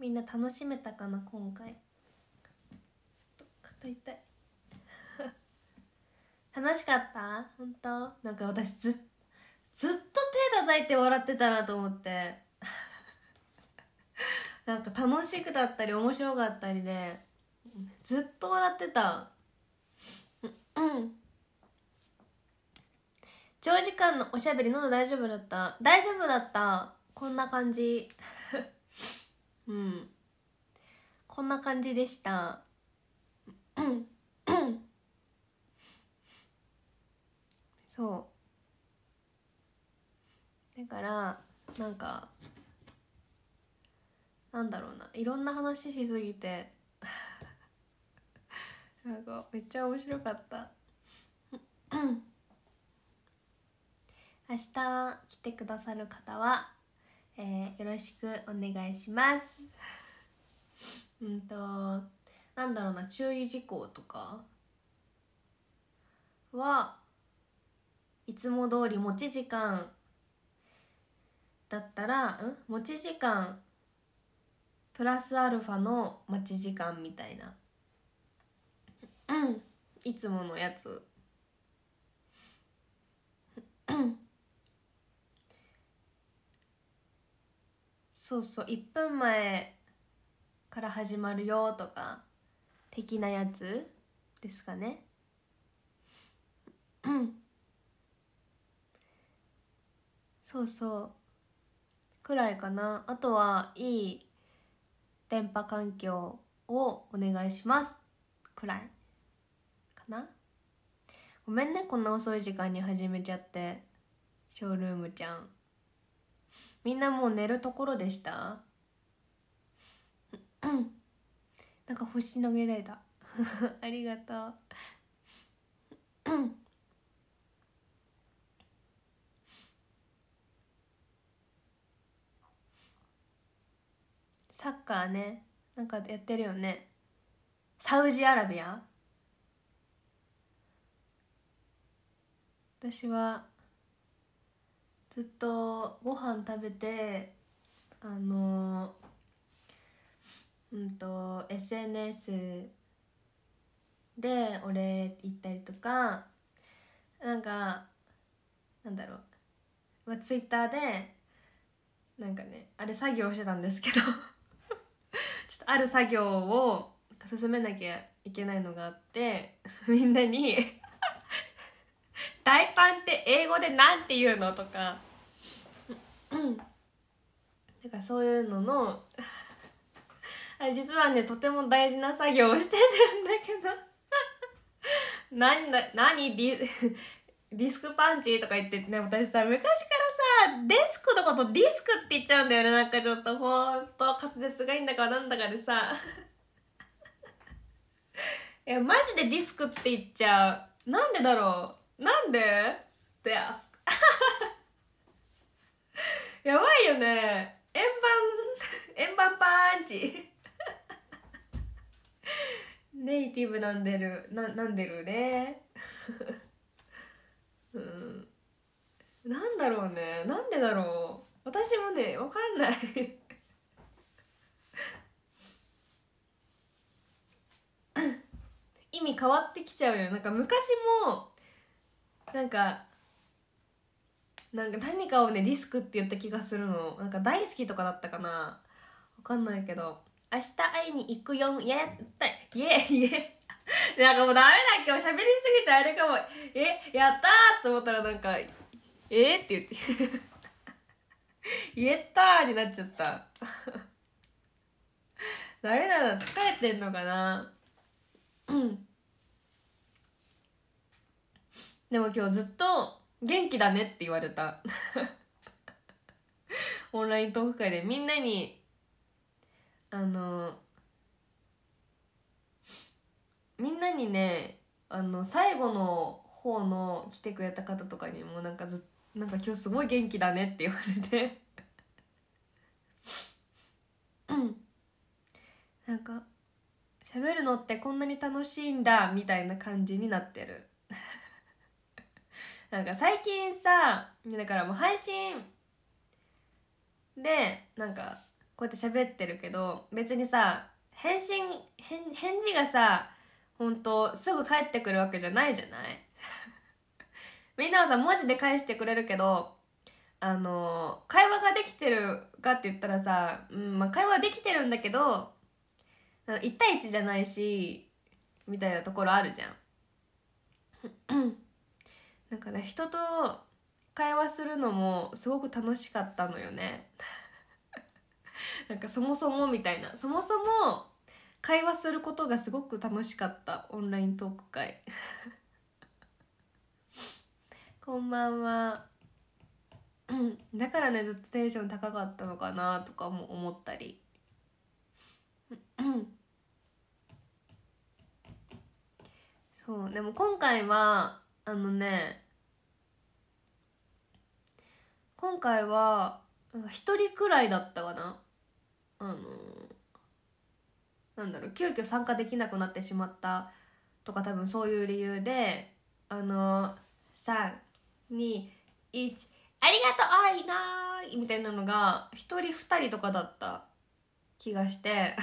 みんな楽しめたかな今回ちょっと肩痛い 楽しかった本当なんか私ずずっと手叩いて笑ってたなと思って なんか楽しくだったり面白かったりでずっと笑ってたうん長時間のおしゃべり喉大丈夫だった大丈夫だったこんな感じうんこんな感じでした そうだからなんかなんだろうないろんな話しすぎて なんかめっちゃ面白かった 明日来てくださる方はえー、よろしくお願いします。うんとなんだろうな注意事項とかはいつも通り持ち時間だったらん持ち時間プラスアルファの待ち時間みたいなうんいつものやつそうそう1分前から始まるよとか的なやつですかねうん そうそうくらいかなあとはいい電波環境をお願いしますくらいかなごめんねこんな遅い時間に始めちゃってショールームちゃんみんなもう寝るところでした なんか星投げられた ありがとう サッカーねなんかやってるよねサウジアラビア私はずっとご飯食べてあのうんと SNS でお礼言ったりとかなんかなんだろう、まあ、ツイッターでなんかねあれ作業してたんですけど ちょっとある作業を進めなきゃいけないのがあってみんなに大パンって英語でなんて言うのとかだかそういうののあれ実はねとても大事な作業をしてるんだけど何だ何ディディスクパンチとか言ってね私さ昔からさデスクのことディスクって言っちゃうんだよねなんかちょっとほんと滑舌がいいんだかなんだかでさいやマジでディスクって言っちゃうなんでだろうなんで t h ask やばいよね円盤円盤パンチネイティブなんでるななんでるねうんなんだろうねなんでだろう私もねわかんない 意味変わってきちゃうよなんか昔もなんかなんか何かをねリスクって言った気がするのなんか大好きとかだったかなわかんないけど明日会いに行くよやった、イエイエなんかもうダメだ今日喋りすぎてあれかもえやったーと思ったらなんかえー、って言って言え たーになっちゃった ダメだな疲れてんのかなうんでも今日ずっと「元気だね」って言われた オンライントーク会でみんなにあのみんなにねあの最後の方の来てくれた方とかにもなんかずなんか今日すごい元気だねって言われてなんか喋るのってこんなに楽しいんだみたいな感じになってるなんか最近さだからもう配信でなんかこうやって喋ってるけど別にさ返信返事がさ本当すぐ返ってくるわけじゃないじゃない みんなはさ文字で返してくれるけどあの会話ができてるかって言ったらさ、うんまあ、会話できてるんだけど1対1じゃないしみたいなところあるじゃん。だから人と会話するのもすごく楽しかったのよね なんかそもそもみたいなそもそも会話することがすごく楽しかったオンライントーク会 こんばんはだからねずっとテンション高かったのかなとかも思ったりそうでも今回はあのね今回は1人くらいだったかなあのなんだろう急遽参加できなくなってしまったとか多分そういう理由であの321ありがとうあいないみたいなのが1人2人とかだった気がして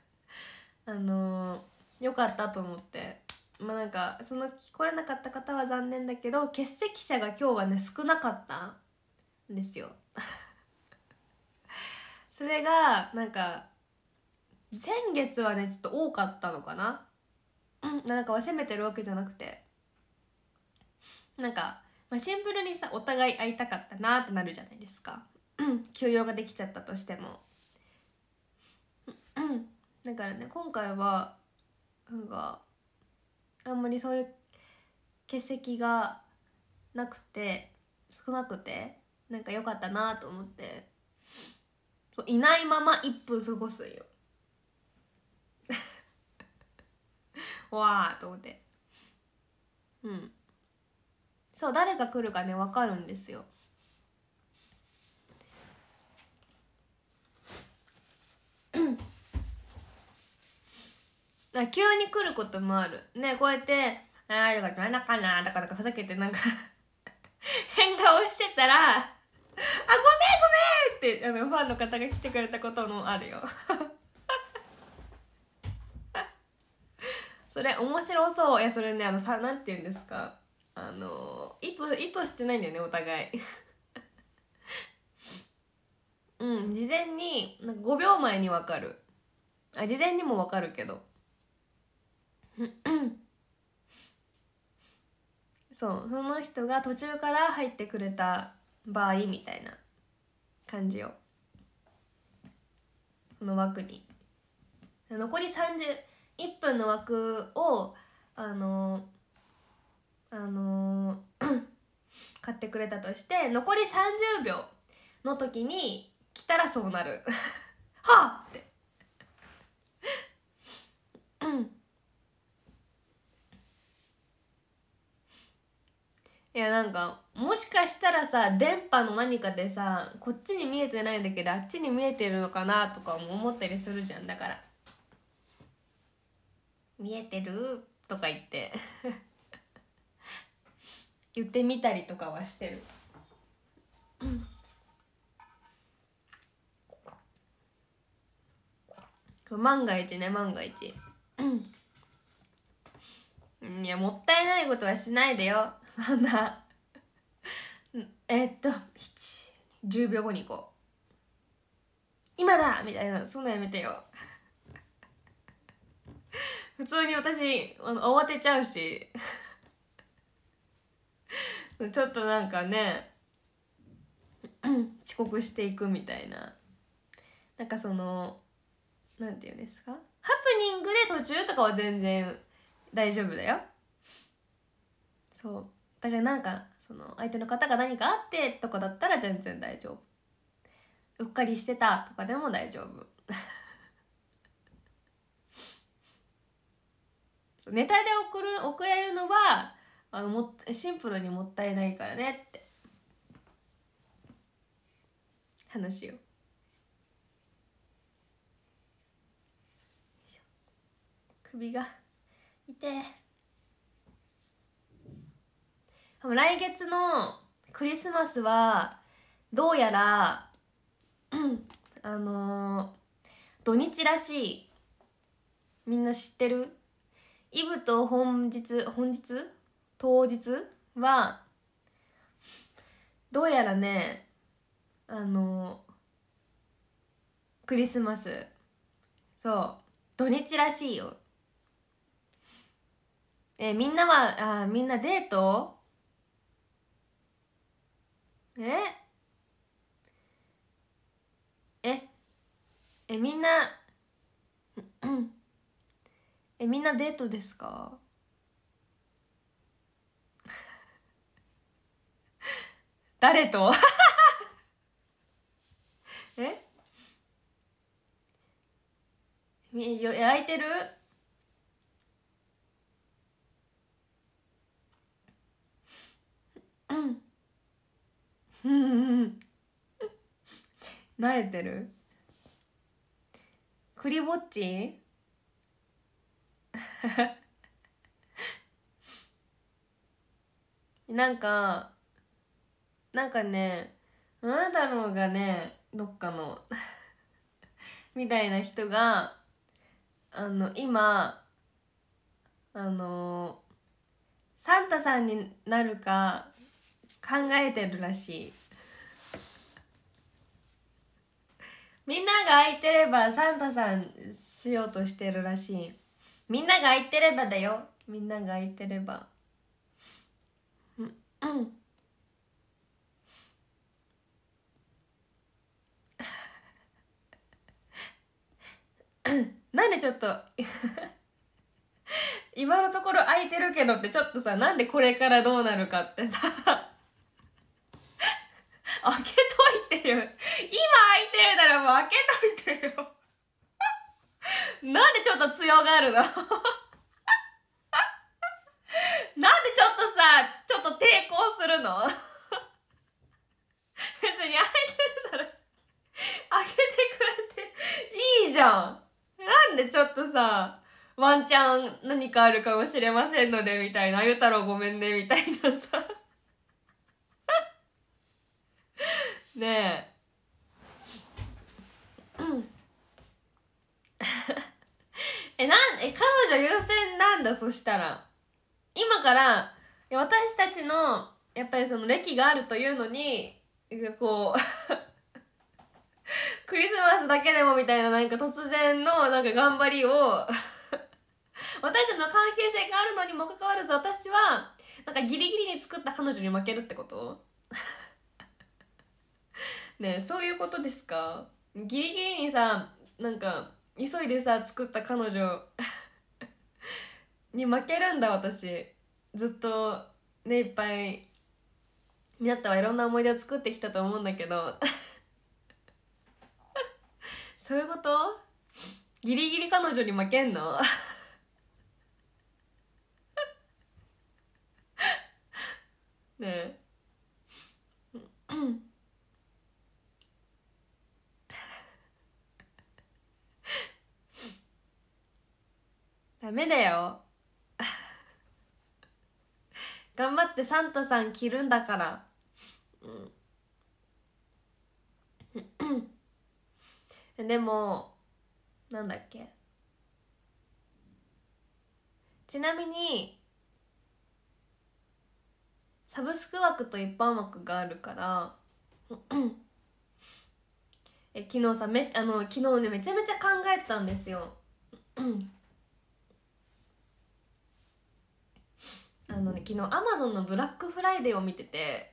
あのよかったと思ってまあなんかその聞こえなかった方は残念だけど欠席者が今日はね少なかったんですよ それがなんか先月はねちょっと多かったのかななんか責めてるわけじゃなくてなんか、まあ、シンプルにさお互い会いたかったなってなるじゃないですか休養ができちゃったとしてもだからね今回はなんかあんまりそういう欠席がなくて少なくてなんか良かったなと思ってそういないまま1分過ごすよ わあと思ってうんそう誰が来るかね分かるんですよだ急に来ることもあるねこうやって「ああ」とか「なんだかな」とかかふざけてなんか 変顔してたら「あごめんごめん!」ってあのファンの方が来てくれたこともあるよ それ面白そういやそれねあのさなんて言うんですかあの意図意図してないんだよねお互い うん事前になんか5秒前に分かるあ事前にも分かるけど そうその人が途中から入ってくれた場合みたいな感じをこの枠に残り31分の枠をあのあの 買ってくれたとして残り30秒の時に来たらそうなる はっっていやなんかもしかしたらさ電波の何かでさこっちに見えてないんだけどあっちに見えてるのかなとか思ったりするじゃんだから「見えてる?」とか言って 言ってみたりとかはしてる。万が一ね万が一いやもったいないことはしないでよ7えっと10秒後に行こう今だみたいなそんなやめてよ 普通に私あの慌てちゃうし ちょっとなんかね 遅刻していくみたいななんかそのなんていうんですかハプニングで途中とかは全然大丈夫だよそうだからなんかその相手の方が何かあってとかだったら全然大丈夫うっかりしてたとかでも大丈夫 ネタで送る送れるのはあのもシンプルにもったいないからねって話を。首が痛え。来月のクリスマスはどうやらあのー、土日らしいみんな知ってるイブと本日本日当日はどうやらねあのー、クリスマスそう土日らしいよえー、みんなはあみんなデートえええみんなえみんなデートですか誰と えみよ焼いてるうん 慣れてるクリぼっち なんかなんかねんだろうがねどっかの みたいな人があの今あのー、サンタさんになるか考えてるらしいみんなが空いてればサンタさんしようとしてるらしいみんなが空いてればだよみんなが空いてればうんうんなんでちょっと 今のところ空いてるけどってちょっとさなんでこれからどうなるかってさ開けといてよ。今開いてるならもう開けといてよ。なんでちょっと強がるのなんでちょっとさ、ちょっと抵抗するの別に開いてるなら、開けてくれていいじゃん。なんでちょっとさ、ワンチャン何かあるかもしれませんので、みたいな。ゆたろうごめんね、みたいなさ。ねええなんえ彼女優先なんだそしたら今から私たちのやっぱりその歴があるというのにこう クリスマスだけでもみたいななんか突然のなんか頑張りを私たちの関係性があるのにもかかわらず私はなんかギリギリに作った彼女に負けるってことねそういうことですかギリギリにさなんか急いでさ作った彼女 に負けるんだ私ずっとねいっぱいみなたはいろんな思い出を作ってきたと思うんだけど そういうことギリギリ彼女に負けんの ねえダメだよ 頑張ってサンタさん着るんだからうんでもなんだっけちなみにサブスク枠と一般枠があるからえ昨日さめあの昨日ねめちゃめちゃ考えてたんですよあの、ね、昨日アマゾンのブラックフライデーを見てて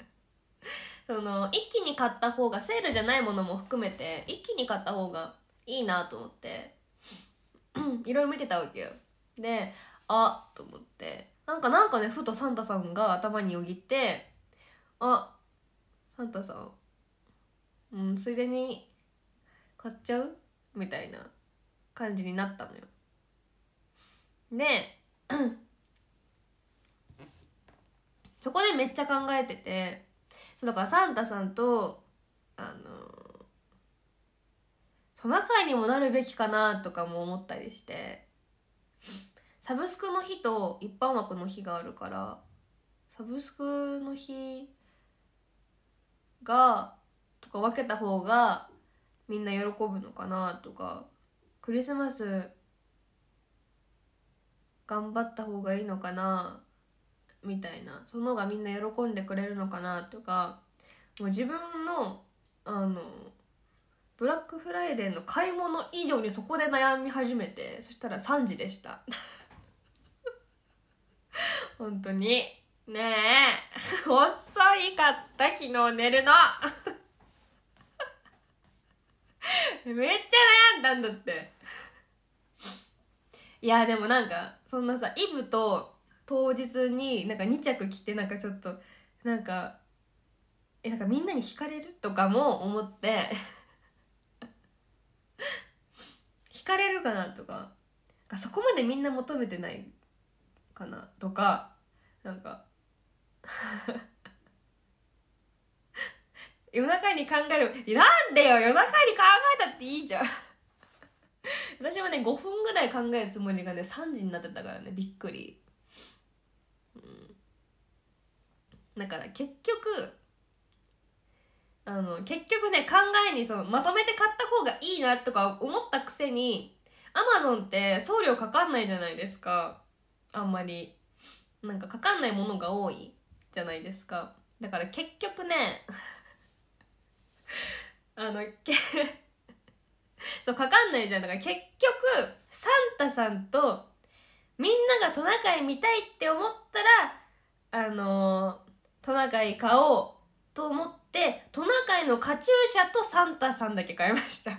その一気に買った方がセールじゃないものも含めて一気に買った方がいいなと思って いろいろ見てたわけよであと思ってなんかなんかねふとサンタさんが頭によぎってあサンタさんうんついでに買っちゃうみたいな感じになったのよでそこでめっちゃ考えててそうだからサンタさんとあのトナカイにもなるべきかなとかも思ったりしてサブスクの日と一般枠の日があるからサブスクの日がとか分けた方がみんな喜ぶのかなとかクリスマス頑張った方がいいのかなみたいなその方がみんな喜んでくれるのかなとかもう自分のあのブラックフライデーの買い物以上にそこで悩み始めてそしたら3時でした 本当にねえ 遅いかった昨日寝るの めっちゃ悩んだんだっていやでもなんかそんなさイブと当日になんか2着着てなんかちょっとなんかえなんかみんなに惹かれるとかも思って 惹かれるかなとかかそこまでみんな求めてないかなとかなんか 夜中に考えるなんでよ夜中に考えたっていいじゃん 私はね5分ぐらい考えるつもりがね3時になってたからねびっくりだから結局あの結局ね考えにそのまとめて買った方がいいなとか思ったくせにアマゾンって送料かかんないじゃないですかあんまりなんかかかんないものが多いじゃないですかだから結局ね あのけ そうかかんないじゃんだから結局サンタさんとみんながトナカイ見たいって思ったらあのトナカイ買おうと思ってトナカイのカチューシャとサンタさんだけ買いました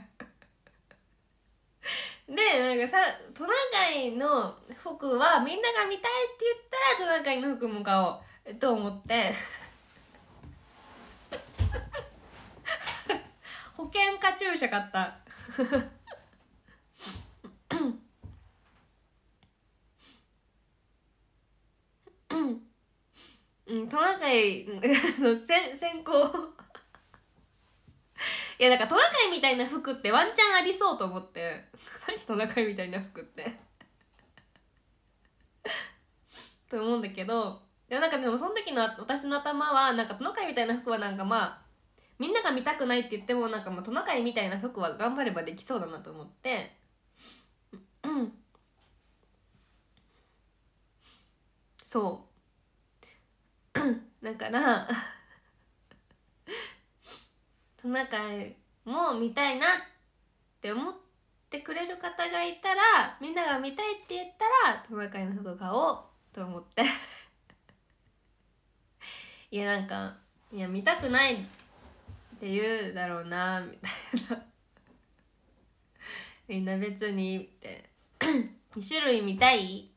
でなんかさトナカイの服はみんなが見たいって言ったらトナカイの服も買おうと思って 保険カチューシャ買った うんトナカイ、うん、先 先行いやなんかトナカイみたいな服ってワンチャンありそうと思って 何トナカイみたいな服って と思うんだけどいやなんかでもその時の私の頭はなんかトナカイみたいな服はなんかまあみんなが見たくないって言ってもなんかまあトナカイみたいな服は頑張ればできそうだなと思ってそう だから トナカイも見たいなって思ってくれる方がいたらみんなが見たいって言ったらトナカイの服買おうと思って いやなんかいや見たくないって言うだろうなみたいな みんな別にって2種類見たい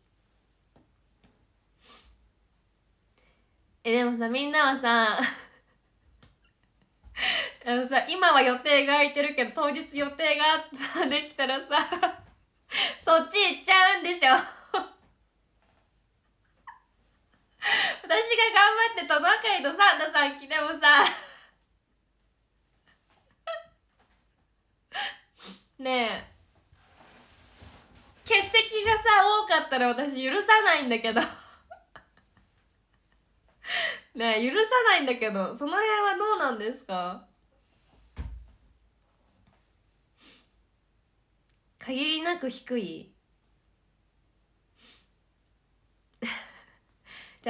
えでもさみんなはさ あのさ今は予定が空いてるけど当日予定がさできたらさ そっち行っちゃうんでしょ 私が頑張ってトナカイとサンタさん来てもさねえ欠席がさ多かったら私許さないんだけどね許さないんだけどその辺はどうなんですか限りなく低い じ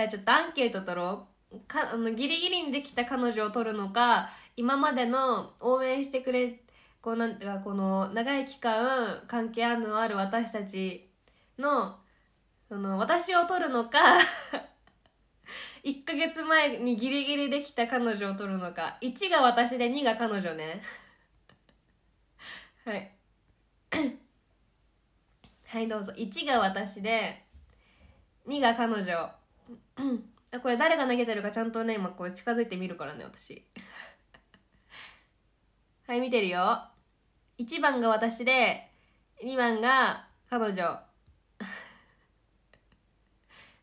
ゃあちょっとアンケート取ろうかあのギリギリにできた彼女を取るのか今までの応援してくれこうなんかこの長い期間関係あるのある私たちのその私を取るのか 1ヶ月前にギリギリできた彼女を取るのか1が私で2が彼女ね はい はいどうぞ1が私で2が彼女 これ誰が投げてるかちゃんとね今こう近づいてみるからね私 はい見てるよ1番が私で2番が彼女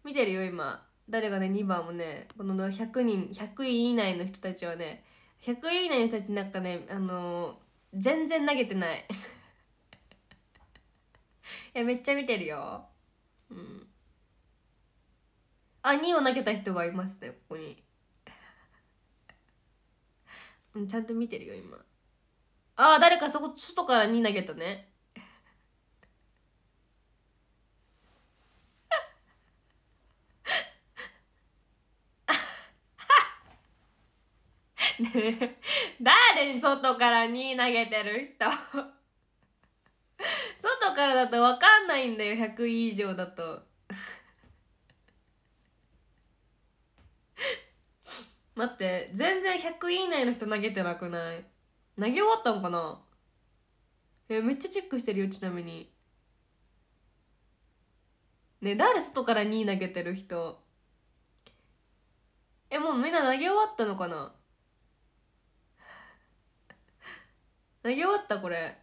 見てるよ今誰がね2番もねこの100人100位以内の人たちはね100位以内の人たちなんかねあのー、全然投げてない いやめっちゃ見てるようんあ2を投げた人がいますねここに ちゃんと見てるよ今ああ誰かそこ外から2投げたね 誰に外からに投げてる人 外からだと分かんないんだよ100位以上だと 待って全然100位以内の人投げてなくない投げ終わったんかなえめっちゃチェックしてるよちなみにね誰外から2投げてる人えもうみんな投げ終わったのかな投げ終わったこれ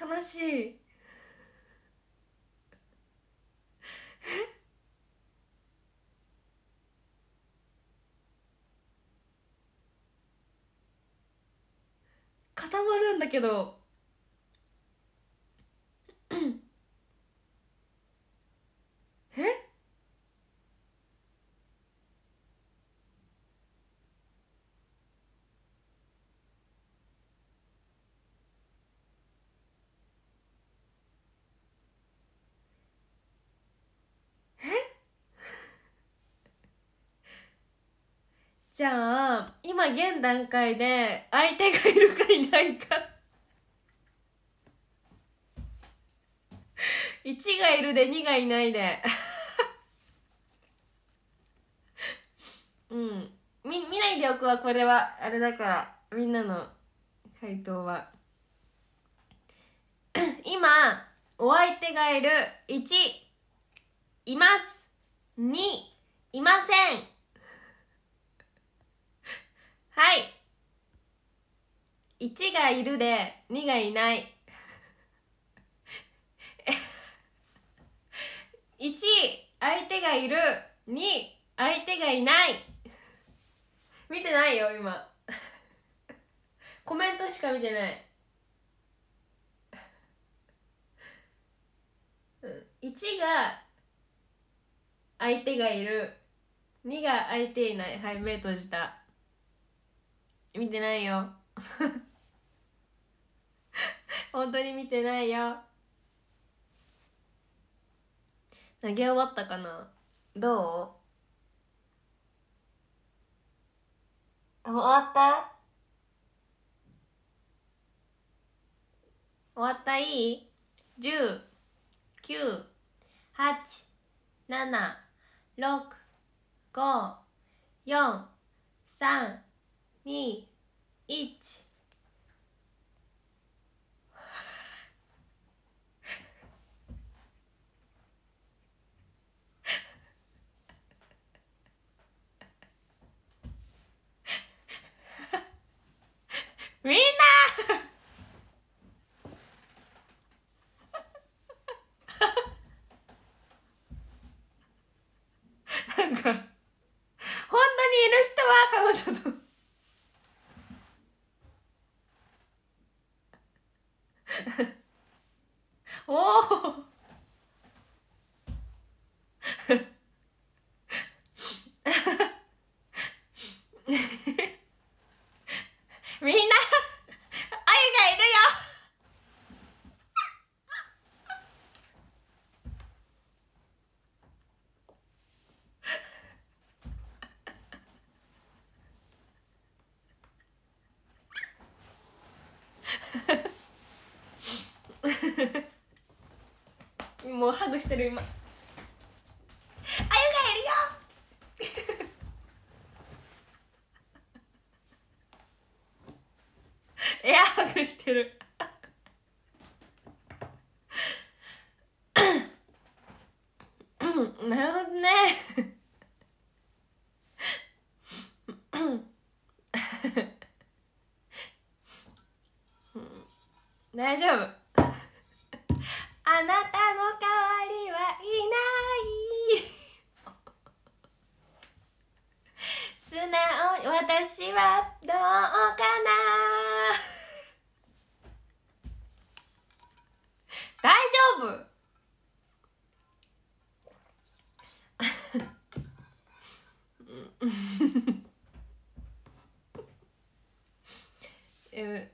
悲しい固まるんだけどじゃあ今現段階で相手がいるかいないか1 がいるで2がいないで うん見見ないでおくわこれはあれだからみんなの回答は 今お相手がいる1います2いませんはい1がいるで2がいない1 相手がいる2相手がいない見てないよ今コメントしか見てない1が相手がいる2が相手いないはい目閉じた見てないよ 本当に見てないよ投げ終わったかなどう終わった終わったいい十九八七六五四三みんなぐしてる今あゆがいるよ エアハグしてる なるほどね 大丈夫あなたの代わりはいない素直私はどうかな大丈夫うん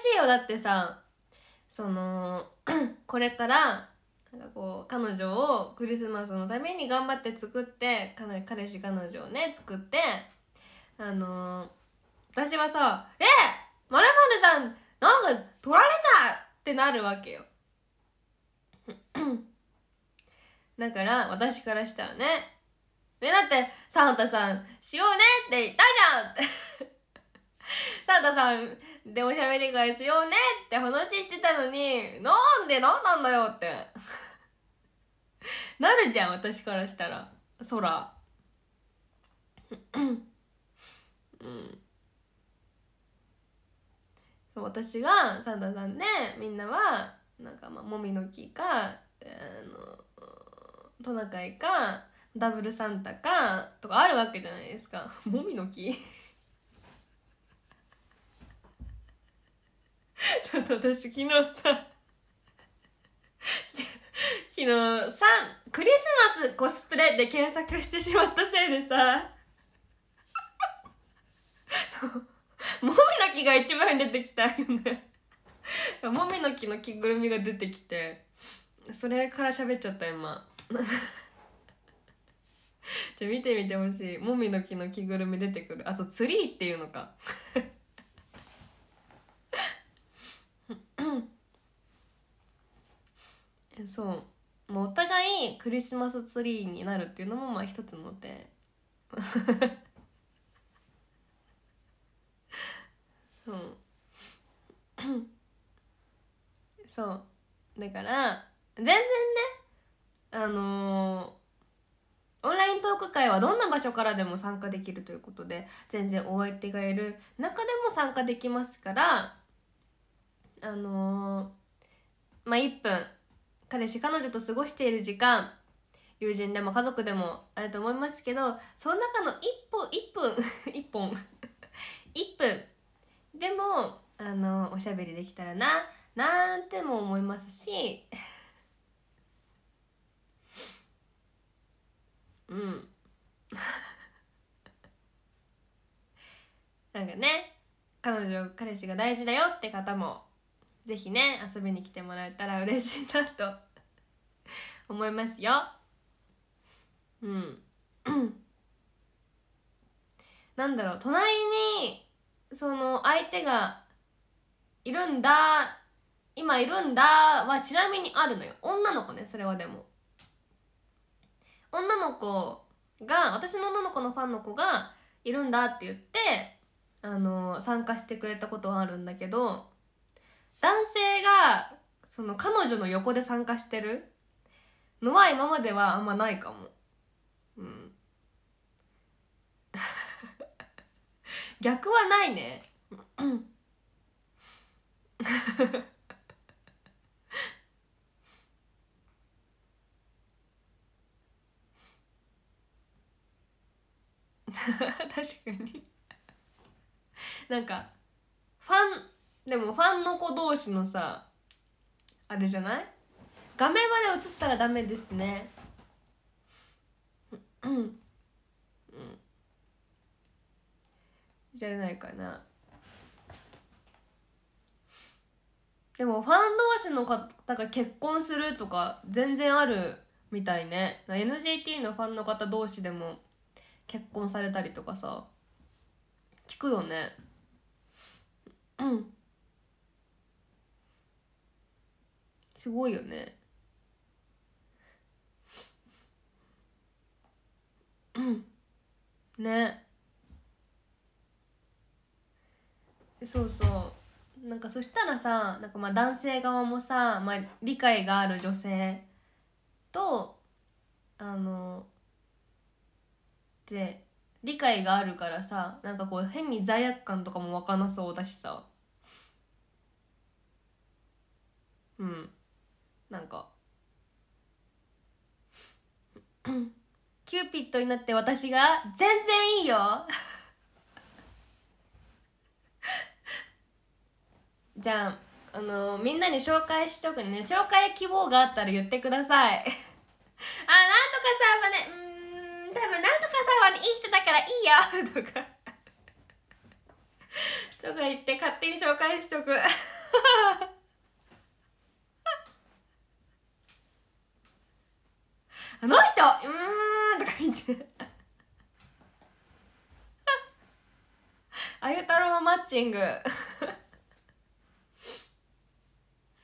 嬉しいよだってさその これからなんかこう彼女をクリスマスのために頑張って作って彼氏彼女をね作ってあのー、私はさ「えっまるさんなんか取られた!」ってなるわけよ だから私からしたらねえだってサンタさんしようねって言ったじゃんサンタさんでおしゃべり会しようねって話してたのに、なんでなんなんだよって。なるじゃん、私からしたら。空。うん。そう私がサンタさんでみんなはなんかまあもみの木かあのトナカイかダブルサンタかとかあるわけじゃないですか もみの木 ちょっと私昨日さ昨日3クリスマスコスプレで検索してしまったせいでさ もみの木が一番出てきたよねもみの木の着ぐるみが出てきてそれから喋っちゃった今 じゃ見てみてほしいもみの木の着ぐるみ出てくるあそうツリーっていうのかそうもうお互いクリスマスツリーになるっていうのもまあ一つの手そうそうだから全然ねあのー、オンライントーク会はどんな場所からでも参加できるということで全然お相手がいる中でも参加できますからあのー、まあ1分彼氏彼女と過ごしている時間友人でも家族でもあると思いますけどその中の1歩1分1 本1分でもあのおしゃべりできたらななんても思いますし うん なんかね彼女彼氏が大事だよって方もぜひね遊びに来てもらえたら嬉しいなと思いますようん なんだろう隣にその相手がいるんだ今いるんだはちなみにあるのよ女の子ねそれはでも女の子が私の女の子のファンの子がいるんだって言ってあの参加してくれたことはあるんだけど男性がその彼女の横で参加してるのは今まではあんまないかもうん 逆はないね 確かになんかファンでもファンの子同士のさあれじゃない画面まで映ったらダメですねうんじゃないかなでもファン同士の方が結婚するとか全然あるみたいね NGT のファンの方同士でも結婚されたりとかさ聞くよねうんすごいよねうんねそうそうなんかそしたらさなんかまあ男性側もさ、まあ、理解がある女性とあので理解があるからさなんかこう変に罪悪感とかもわかなそうだしさうんなんか キューピッドになって私が「全然いいよ! 」じゃああのー、みんなに紹介しとくね紹介希望があったら言ってください あなんとかさんはねうん多分なんとかさんはねいい人だからいいよ とかとか言って勝手に紹介しとくあの人うーんとか言ってあゆ太郎マッチング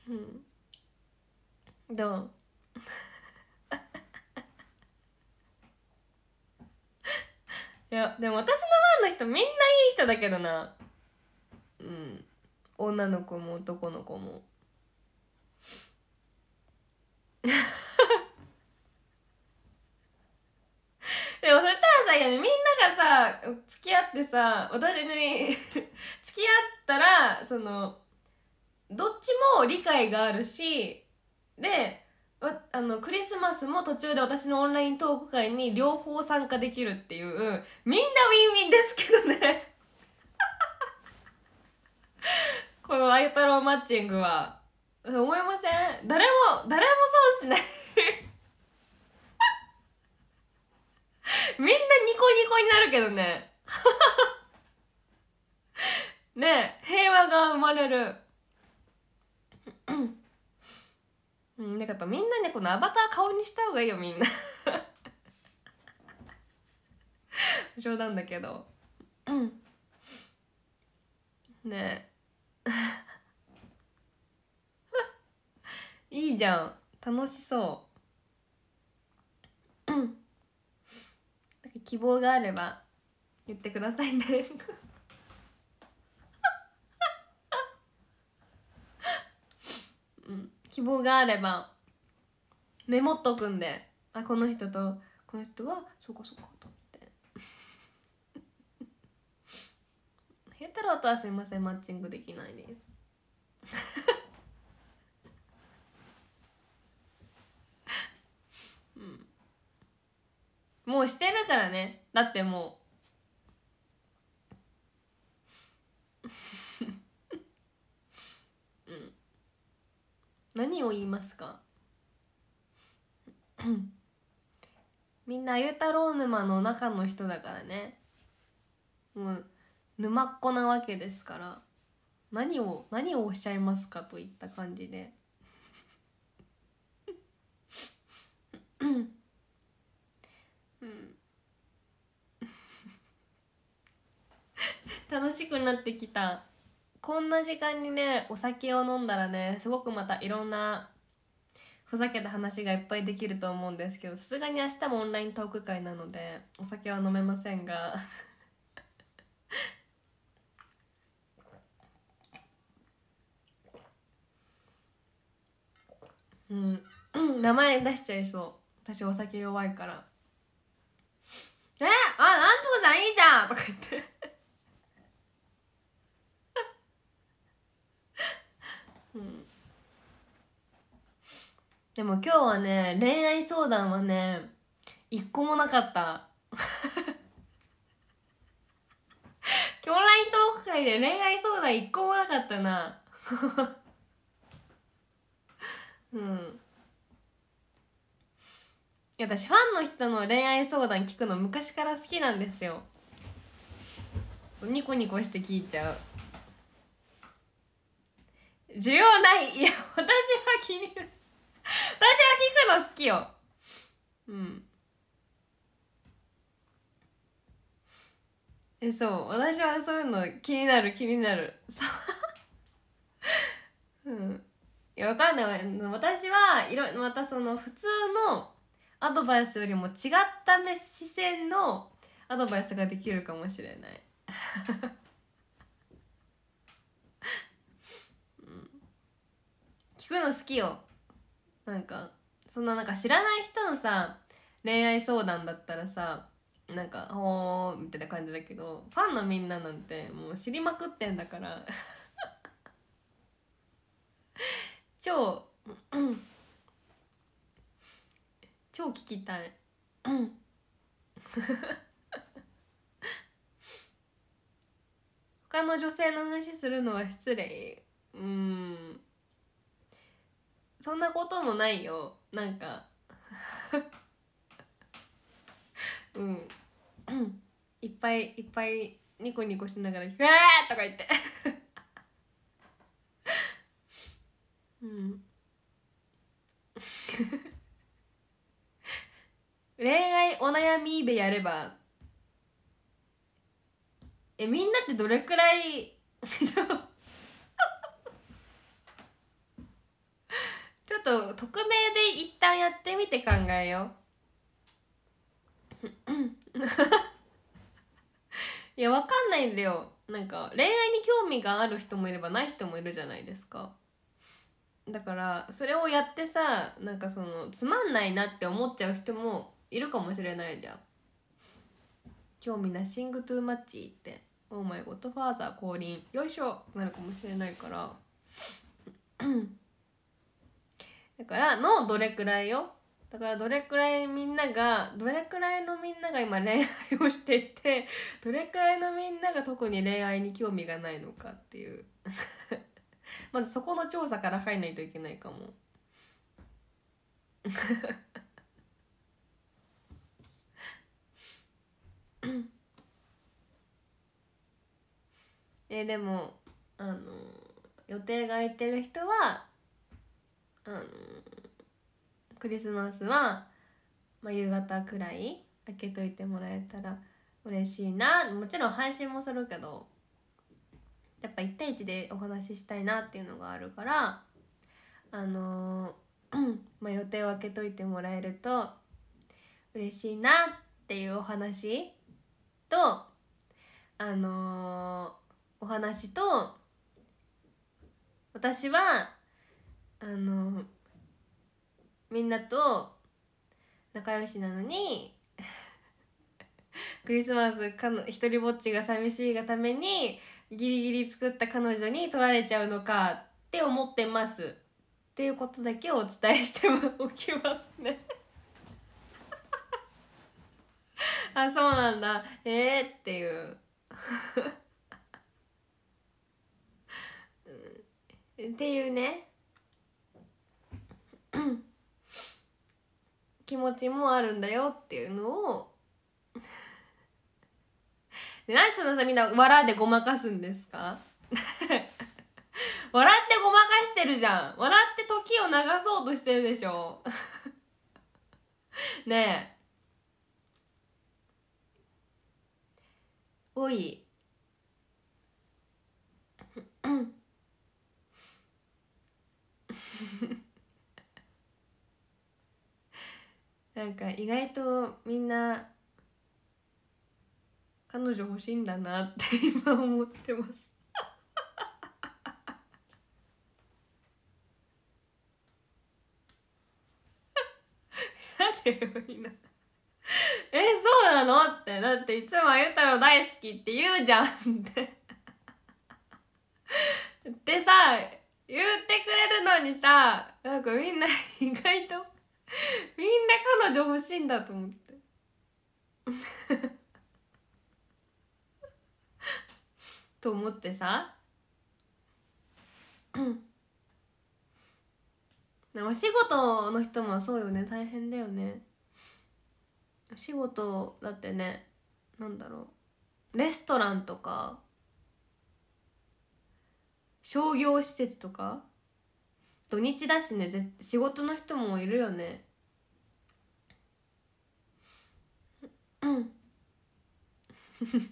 うんどういやでも私の前の人みんないい人だけどなうん女の子も男の子もでもそれたらさいや、ね、みんながさ付き合ってさ私に 付き合ったらそのどっちも理解があるしであのクリスマスも途中で私のオンライントーク会に両方参加できるっていうみんなウィンウィンですけどね この「あゆ太郎マッチングは」は思いません誰も誰も損しないみんなニコニコになるけどね。ね平和が生まれる。うん、なんかやっぱみんなね、このアバター顔にした方がいいよ、みんな。冗談だけど。ねえ。いいじゃん。楽しそう。うん。希望があれば言ってくださいね希望があればメモっとくんであこの人とこの人はそうかそうかと思ってヘタロとはすいませんマッチングできないですもうしてるからねだってもううん何を言いますかみんなゆたろう沼の中の人だからねもう沼っ子なわけですから何を何をおっしゃいますかといった感じで楽しくなってきたこんな時間にねお酒を飲んだらねすごくまたいろんなふざけた話がいっぱいできると思うんですけどさすがに明日もオンライントーク会なのでお酒は飲めませんがうん名前出しちゃいそう私お酒弱いから「えあなんとさんいいじゃん!」とか言ってうんでも今日はね恋愛相談はね一個もなかった 今日 LINE トーク会で恋愛相談一個もなかったな うんいや私ファンの人の恋愛相談聞くの昔から好きなんですよそうニコニコして聞いちゃう需要ないいや私は気に私は聞くの好きようんえそう私はそういうの気になる気になるそう うんいやわかんない私はいろまたその普通のアドバイスよりも違った目視線のアドバイスができるかもしれない聞くの好きよなんかそんななんか知らない人のさ恋愛相談だったらさなんか「ほー」みたいな感じだけどファンのみんななんてもう知りまくってんだから 超 超聞きたい 他の女性の話するのは失礼うんそんなこともないよなんか うん いっぱいいっぱいニコニコしながら「うわ!」とか言って うん 恋愛お悩みでやればえみんなってどれくらいょっと匿名で一旦やってみて考えよういやわかんないんだよなんか恋愛に興味がある人もいればない人もいるじゃないですかだからそれをやってさなんかそのつまんないなって思っちゃう人もいるかもしれないじゃん興味なシングトゥーマッチってオーマイゴッドファーザー降臨よいしょなるかもしれないからだからのどれくらいよだからどれくらいみんながどれくらいのみんなが今恋愛をしていてどれくらいのみんなが特に恋愛に興味がないのかっていう まずそこの調査から入んないといけないかも えでもあの予定が空いてる人はあのクリスマスは、まあ、夕方くらい開けといてもらえたら嬉しいなもちろん配信もするけどやっぱ1対1でお話ししたいなっていうのがあるからあのー、まあ、予定を空けといてもらえると嬉しいなっていうお話とあのー、お話と私はあのみんなと仲良しなのに クリスマスかの一人ぼっちが寂しいがためにギリギリ作った彼女に取られちゃうのかって思ってますっていうことだけをお伝えしておきますね あそうなんだえー、っていう っていうね 気持ちもあるんだよっていうのを で何そのさみんな笑でごまかすんですか 笑ってごまかしてるじゃん笑って時を流そうとしてるでしょ ねえおいなんか意外とみんな彼女欲しいんだなって今思ってますえそうなのってだっていつも「あゆ太郎大好き」って言うじゃんってでさ言ってくれるのにさなんかみんな意外と みんな彼女欲しいんだと思って と思ってさお 仕事の人もそうよね大変だよねお仕事だってねなんだろうレストランとか商業施設とか土日だしねぜ仕事の人もいるよね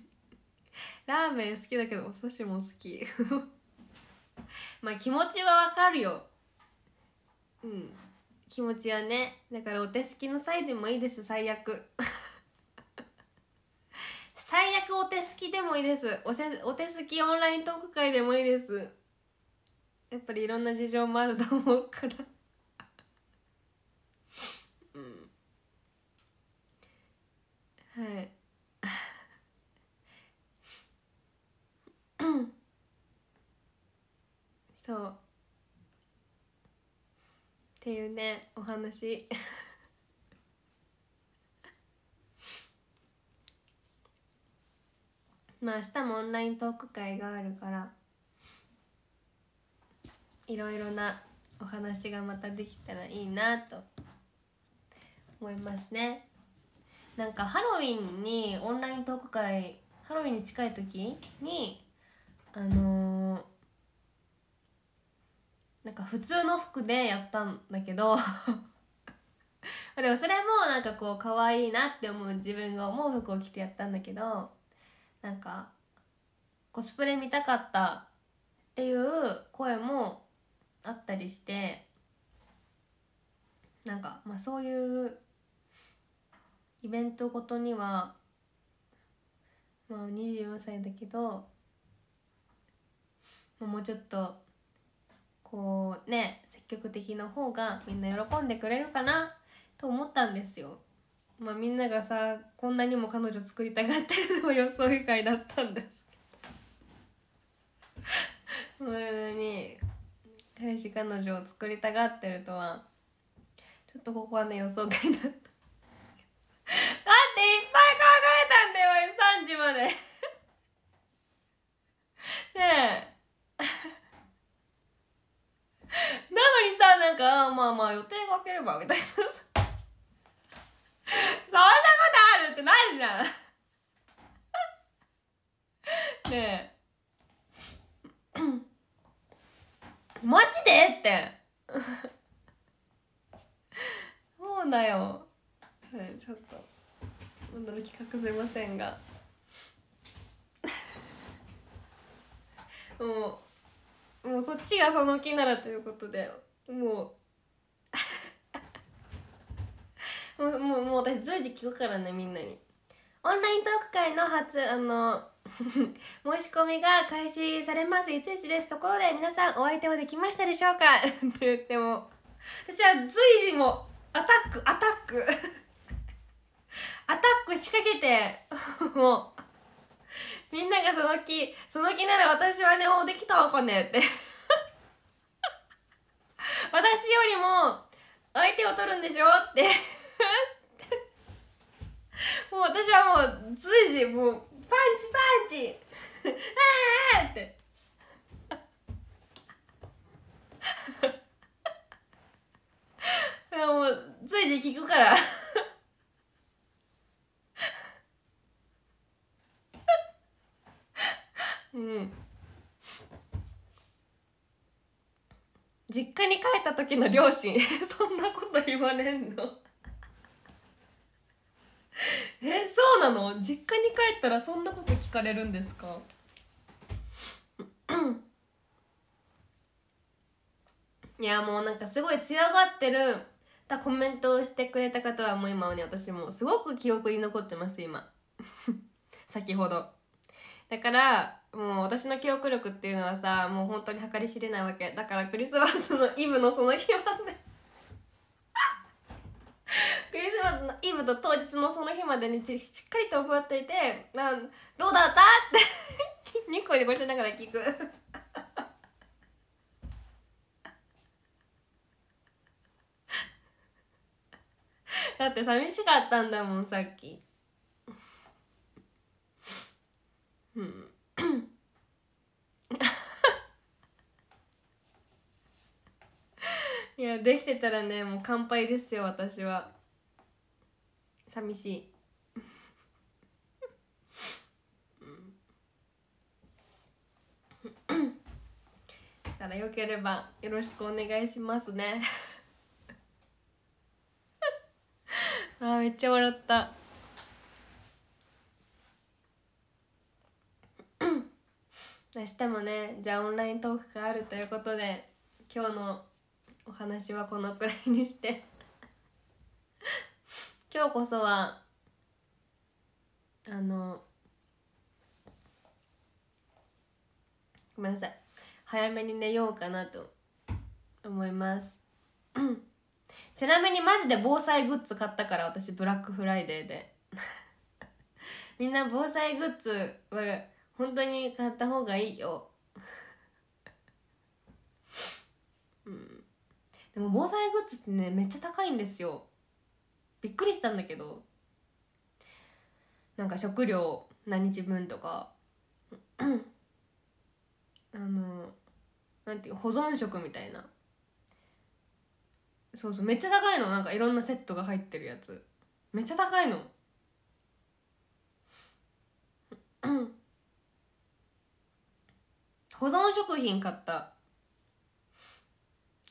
ラーメン好きだけどお寿司も好き まあ気持ちはわかるようん気持ちはねだからお手すきの際でもいいです最悪 最悪お手すきでもいいですおせお手すきオンライントーク会でもいいですやっぱりいろんな事情もあると思うからうんはいそうっていうねお話 まあ明日もオンライントーク会があるからいろいろなお話がまたできたらいいなと思いますねなんかハロウィンにオンライントーク会ハロウィンに近い時にあのー、なんか普通の服でやったんだけど でもそれもなんかこう可愛いなって思う自分が思う服を着てやったんだけどなんかコスプレ見たかったっていう声もあったりしてなんか、まあ、そういうイベントごとには、まあ、24歳だけどもうちょっとこうね積極的な方がみんな喜んでくれるかなと思ったんですよ。まあ、みんながさこんなにも彼女作りたがってるのも予想以外だったんですけど。に彼氏彼女を作りたがってるとはちょっとここはね予想外だっただっていっぱい考えたんだよ3時までねえなのにさなんかまあまあ予定が分ければみたいなそんなことあるってなるじゃんねえマジでってそうだよ、はい、ちょっと驚き隠せませんが もうもうそっちがその気ならということでもう もうもう私随時聞くからねみんなにオンライントーク会の初あの 申し込みが開始されます一日ですところで皆さんお相手はできましたでしょうか って言っても私は随時もアタックアタック アタック仕掛けてもうみんながその気その気なら私はねおできたわかねって私よりも相手を取るんでしょってもう私はもう随時もうパンチパンチああって もうついで聞くから うん実家に帰った時の両親 そんなこと言われんのえそうなの実家に帰ったらそんなこと聞かれるんですかいやもうなんかすごい強がってるたコメントをしてくれた方はもう今ね私もすごく記憶に残ってます今 先ほどだからもう私の記憶力っていうのはさもう本当に計り知れないわけだからクリスマスのイブのその日はねクリスマスのイブと当日のその日までにしっかりと覚えていて「なんどうだった?」ってニコニコしながら聞くだって寂しかったんだもんさっきうんいやできてたらねもう乾杯ですよ私は。寂しいだからよければよろしくお願いしますねあめっちゃ笑った明日もねじゃあオンライントークがあるということで今日のお話はこのくらいにして今日こそはあのごめんなさい早めに寝ようかなと思います ちなみにマジで防災グッズ買ったから私ブラックフライデーで みんな防災グッズは本当に買った方がいいよ うんでも防災グッズってねめっちゃ高いんですよびっくりしたんだけどなんか食料何日分とか あのなんていう保存食みたいなそうそうめっちゃ高いのなんかいろんなセットが入ってるやつめっちゃ高いの 保存食品買った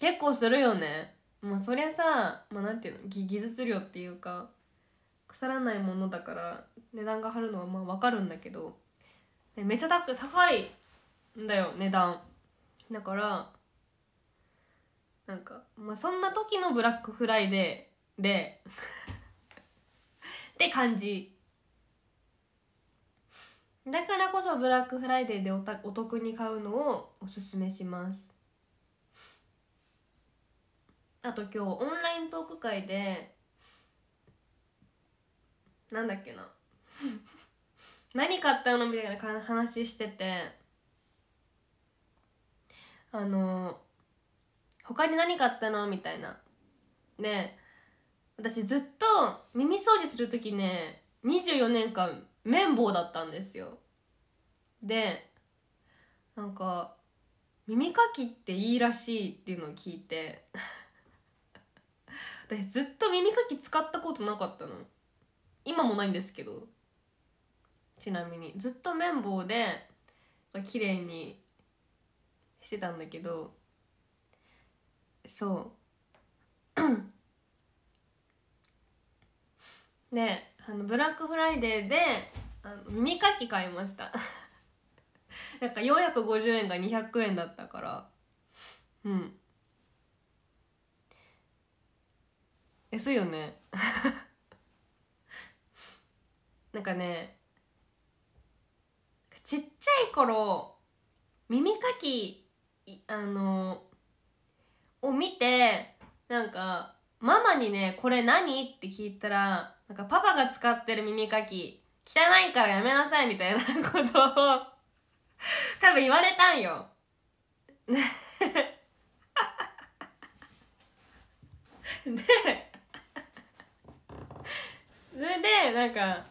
結構するよねまあそりゃさ、まあ、なんていうの技術量っていうか腐らないものだから値段が張るのはまあ分かるんだけど、めちゃ高いんだよ値段だからなんか、まあ、そんな時のブラックフライデーで って感じだからこそブラックフライデーでお得に買うのをおすすめしますあと今日オンライントーク会でなんだっけな 何買ったのみたいな話しててあの他に何買ったのみたいなで私ずっと耳掃除する時ね24年間綿棒だったんですよでなんか耳かきっていいらしいっていうのを聞いて 私ずっと耳かき使ったことなかったの今もないんですけどちなみにずっと綿棒で綺麗にしてたんだけどそう であのブラックフライデーであの耳かき買いました なんか450円が200円だったからうん安いよね なんかねちっちゃい頃耳かきあのを見てなんかママにね「これ何?」って聞いたらなんかパパが使ってる耳かき汚いからやめなさいみたいな ことを多分言われたんよ。でそれでなんか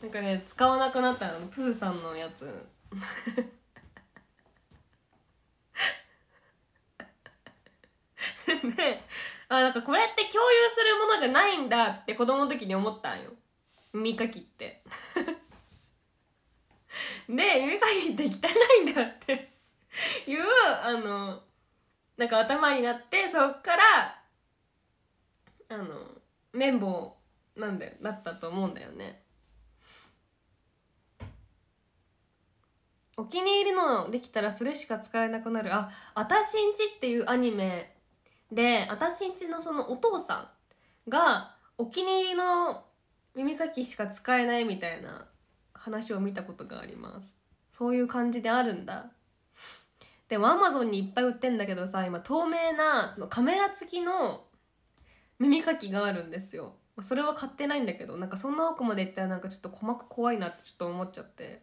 なんかね使わなくなったのプーさんのやつ であなんかこれって共有するものじゃないんだって子供の時に思ったんよ耳かきって で耳かきって汚いんだっていうあのなんか頭になってそっからあの綿棒なんだよだったと思うんだよねお気に入りのできたらそれしか使えなくなるあ「あたしんち」っていうアニメであたしんちのそのお父さんがお気に入りの耳かきしか使えないみたいな話を見たことがありますそういう感じであるんだでもアマゾンにいっぱい売ってんだけどさ今透明なそのカメラ付きの耳かきがあるんですよまあ、それは買ってないんだけどなんかそんな奥まで行ったらなんかちょっと鼓膜怖いなってちょっと思っちゃって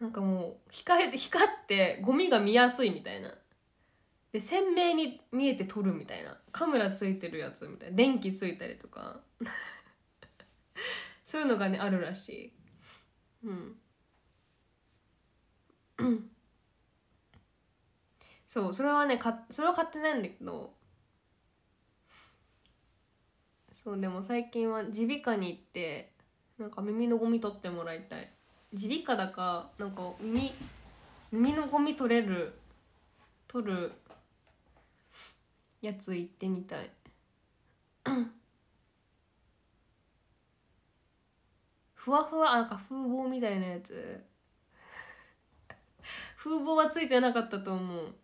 なんかもう光って光ってゴミが見やすいみたいなで鮮明に見えて撮るみたいなカメラついてるやつみたいな電気ついたりとか そういうのがねあるらしいうんそうそれはねかそれは買ってないんだけどそうでも最近は耳鼻科に行ってなんか耳のゴミ取ってもらいたい耳鼻科だかなんか耳耳のゴミ取れる取るやつ行ってみたい ふわふわなんか風貌みたいなやつ 風貌はついてなかったと思う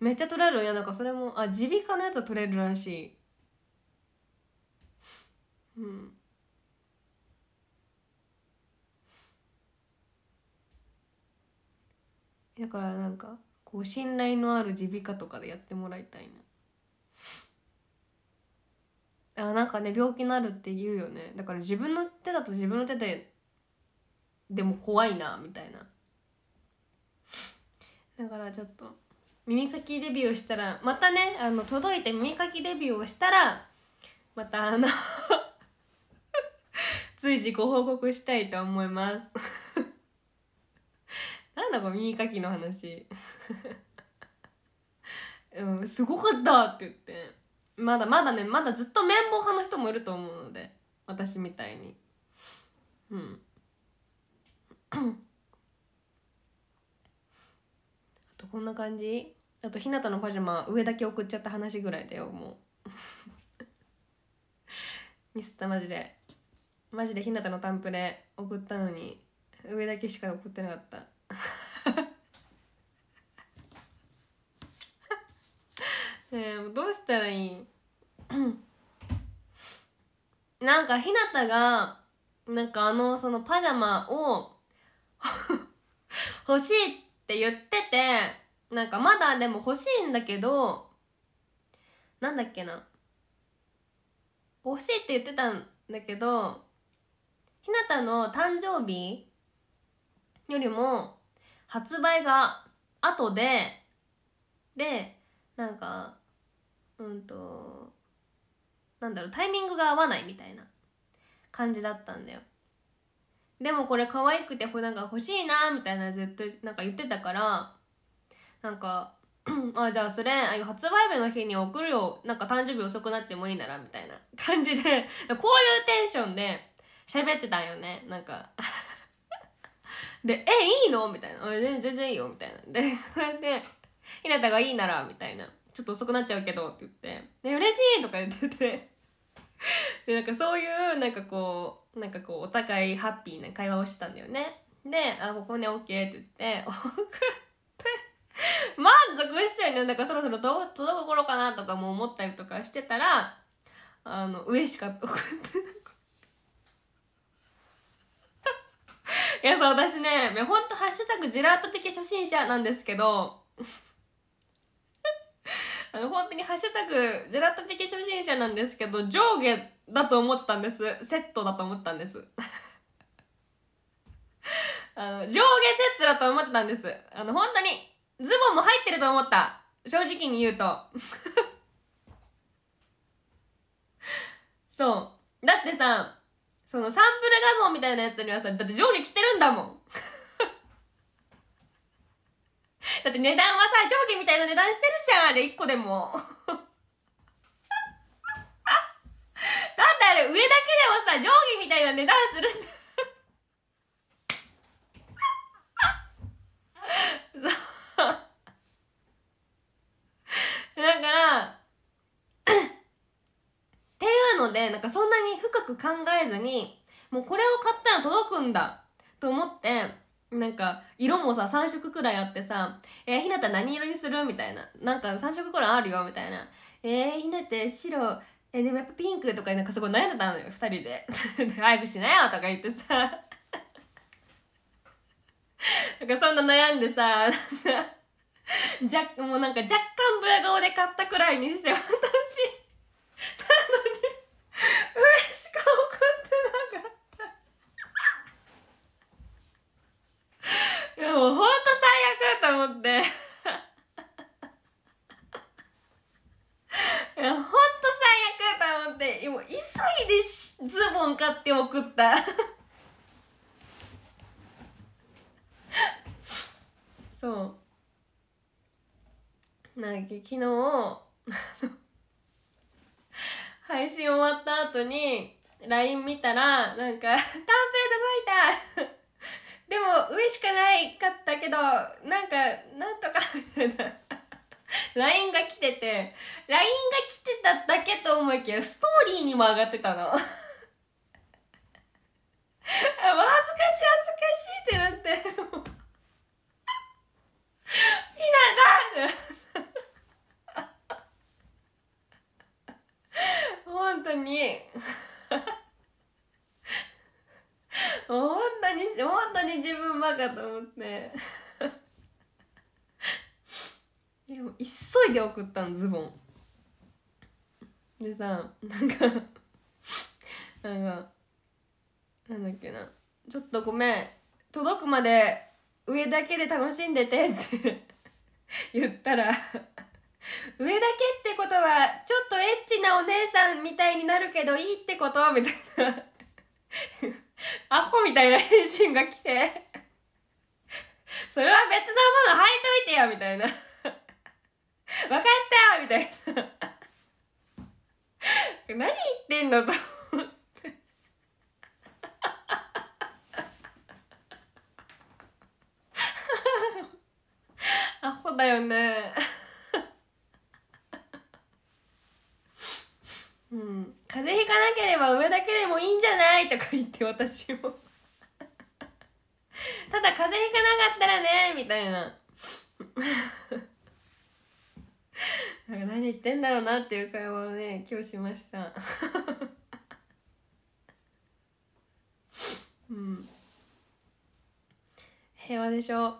めっちゃ取れるいやなんかそれもあ耳鼻科のやつは取れるらしいうんだからなんかこう信頼のある耳鼻科とかでやってもらいたいなあなんかね病気になるって言うよねだから自分の手だと自分の手ででも怖いなみたいなだからちょっと耳かきデビューしたらまたねあの届いて耳かきデビューをしたらまたあの随時ご報告したいと思います なんだこの耳かきの話 うん、すごかったって言ってまだまだねまだずっと綿棒派の人もいると思うので私みたいにうん あとこんな感じあと日向のパジャマ上だけ送っちゃった話ぐらいだよもう ミスったマジでマジで日向のタンプで送ったのに上だけしか送ってなかった ねえもうどうしたらいい なんかひなたがなんかあのそのパジャマを 欲しいって言っててなんかまだでも欲しいんだけどなんだっけな欲しいって言ってたんだけどひなたの誕生日よりも発売が後ででなんかうんとなんだろうタイミングが合わないみたいな感じだったんだよでもこれ可愛くてなんか欲しいなみたいなずっとなんか言ってたからなんか あじゃあそれ発売日の日に送るよなんか誕生日遅くなってもいいならみたいな感じで こういうテンションで喋ってたんよねなんか で「えいいの?」みたいな「全然いいよ」みたいなでで「ひなたがいいなら」みたいな「ちょっと遅くなっちゃうけど」って言って「で嬉しい!」とか言っててでなんかそういうなんかこうなんかこうお互いハッピーな会話をしてたんだよねで「あここね OK」って言って送って満足してよのなんかそろそろど届く頃かなとかも思ったりとかしてたらあの嬉しかった送って。いやそう私ねほんと「ハッシュタグジェラートピケ初心者」なんですけど あの本当に「ハッシュタグジェラートピケ初心者」なんですけど上下だと思ってたんですセットだと思ったんです あの上下セットだと思ってたんですあの本当にズボンも入ってると思った正直に言うと そうだってさそのサンプル画像みたいなやつにはさ、だって上下着てるんだもん。だって値段はさ、上下みたいな値段してるじゃん、あれ1個でも。だってあれ上だけでもさ、上下みたいな値段するじゃん。だから、るのでなんかそんなに深く考えずにもうこれを買ったら届くんだと思ってなんか色もさ3色くらいあってさ「えー、ひなた何色にする?」みたいな「なんか3色くらいあるよ」みたいな「えー、ひなた白えー、でもやっぱピンク」とかなんかすごい悩んでたのよ2人で「早くしなよ」とか言ってさ なんかそんな悩んでさじゃ もうなんか若干ブラ顔で買ったくらいにして私なのにしか送ってなかったいやもうほんと最悪と思っていやほんと最悪と思ってもう急いでズボン買って送ったそうな昨日後に LINE 見たらなんか「タンプレ届いた! 」でも上しかないかったけどなんかなんとかみたいな LINE が来てて LINE が来てただけと思いきやストーリーにも上がってたのさなんかなんかなんだっけなちょっとごめん届くまで上だけで楽しんでてって 言ったら上だけってことはちょっとエッチなお姉さんみたいになるけどいいってことみたいなアホみたいな返信が来てそれは別のもの履いといてよみたいな 分かったよみたいな 何言ってんのと思って アホだよね うん風邪ひかなければ梅だけでもいいんじゃないとか言って私もただ風邪ひかなかったらねみたいな何言ってんだろうなっていう会話をね今日しました うん平和でしょ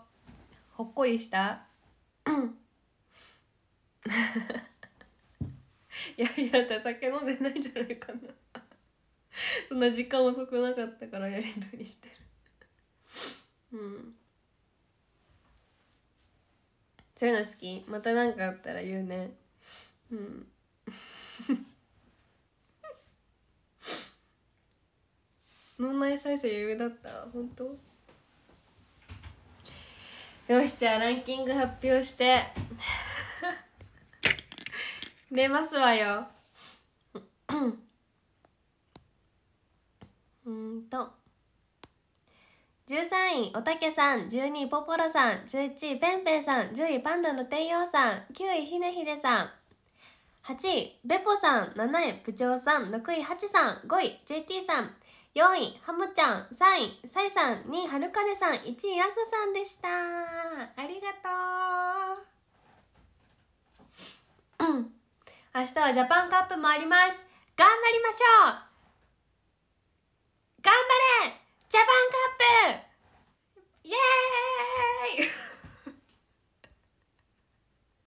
ほっこりしたいやいやだ酒飲んでないんじゃないかなそんな時間遅くなかったからやりとりしてるうんそういうの好きまた何かあったら言うねうん脳内再生裕だった本当よしじゃあランキング発表して 出ますわよ うんと13位おたけさん12位ポポロさん11位ペンペンさん10位パンダの天陽さん9位ひねひねさん8位、ベポさん。7位、部長さん。6位、ハチさん。5位、JT さん。4位、ハムちゃん。3位、サイさん。2位、はるかぜさん。1位、ヤフさんでした。ありがとう。うん。明日はジャパンカップもあります。頑張りましょう頑張れジャパンカップイエーイ